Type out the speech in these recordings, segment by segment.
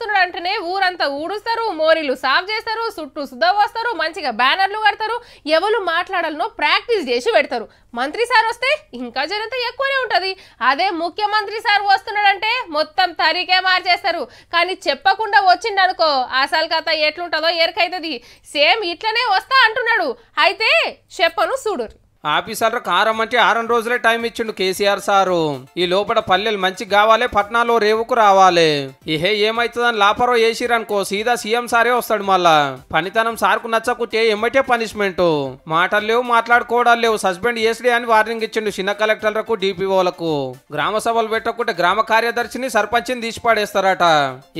వస్తున్నాడు అంటేనే ఊరంతా ఊడుస్తారు మోరీలు సాఫ్ చేస్తారు చుట్టూ వస్తారు మంచిగా బ్యానర్లు కడతారు ఎవరు మాట్లాడాలనో ప్రాక్టీస్ చేసి పెడతారు మంత్రి సార్ వస్తే ఇంకా జనత ఎక్కువనే ఉంటుంది అదే ముఖ్యమంత్రి సార్ వస్తున్నాడంటే మొత్తం తరీకే మార్చేస్తారు కానీ చెప్పకుండా వచ్చిండనుకో అసలు కథ ఎట్లుంటుందో ఎరకైతుంది సేమ్ ఇట్లనే వస్తా అంటున్నాడు అయితే చెప్పను చూడరు ఆఫీసర్ కారమంటే ఆరం రోజులే టైం ఇచ్చిండు కేసీఆర్ సారు ఈ లోపల పల్లెలు మంచి కావాలి పట్నాలో రేవుకు రావాలి ఇహే ఏమైతుందని లాపరో వేసిరనుకో సీదా సీఎం సారే వస్తాడు మళ్ళా పనితనం సార్కు నచ్చకుంటే ఏమైతే పనిష్మెంట్ మాటలు లేవు మాట్లాడుకోవడాలు లేవు సస్పెండ్ చేసిడే అని వార్నింగ్ ఇచ్చిండు చిన్న కలెక్టర్లకు డిపిఓలకు గ్రామ సభలు పెట్టకుంటే గ్రామ కార్యదర్శిని సర్పంచిని తీసి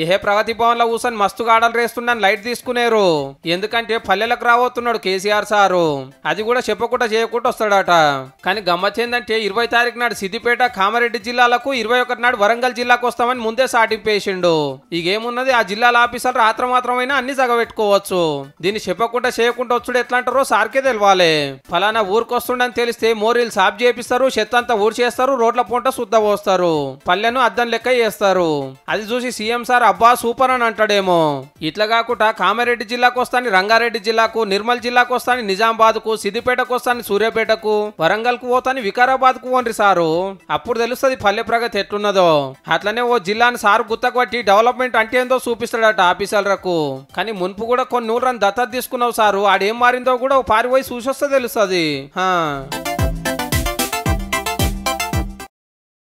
ఇహే ప్రగతి భవన్ లో కూర్చొని మస్తుగా ఆడలు రేస్తుండని లైట్ తీసుకునేరు ఎందుకంటే పల్లెలకు రాబోతున్నాడు కేసీఆర్ సారు అది కూడా చెప్పకుండా చేయకుండా వస్తాడట కానీ గమ్మత్ ఏంటంటే ఇరవై తారీఖు నాడు సిద్దిపేట కామారెడ్డి జిల్లాలకు ఇరవై ఒకటి నాడు వరంగల్ జిల్లాకు వస్తామని ముందే సాటింపేసిండు ఇగేమున్నది ఆ జిల్లాల ఆఫీసర్ ఆఫీసర్లు మాత్రమైనా అన్ని సగబెట్టుకోవచ్చు దీన్ని చెప్పకుండా చేయకుండా వచ్చుడు ఎట్లా అంటారో సార్కే తెలవాలి ఫలానా ఊరికొస్తుండని తెలిస్తే మోరీలు సాఫ్ చేపిస్తారు చెత్తంతా ఊరు చేస్తారు రోడ్ల పూంట శుద్ధ పోస్తారు పల్లెను అద్దం లెక్క చేస్తారు అది చూసి సీఎం సార్ అబ్బా సూపర్ అని అంటాడేమో ఇట్లా కాకుండా కామారెడ్డి జిల్లాకు వస్తాను రంగారెడ్డి జిల్లాకు నిర్మల్ జిల్లాకు వస్తాను కు సిద్దిపేటకు వస్తాను సూర్యపేట నర్సరావుపేటకు వరంగల్ కు పోతాని వికారాబాద్ కు ఓన్రి సారు అప్పుడు తెలుస్తుంది పల్లె ప్రగతి ఎట్లున్నదో అట్లనే ఓ జిల్లాని సారు పట్టి డెవలప్మెంట్ అంటే ఏందో చూపిస్తాడట ఆఫీసర్లకు కానీ మున్పు కూడా కొన్ని నూరు రన్ దత్తత తీసుకున్నావు సారు ఆడేం మారిందో కూడా పారిపోయి చూసొస్తే తెలుస్తుంది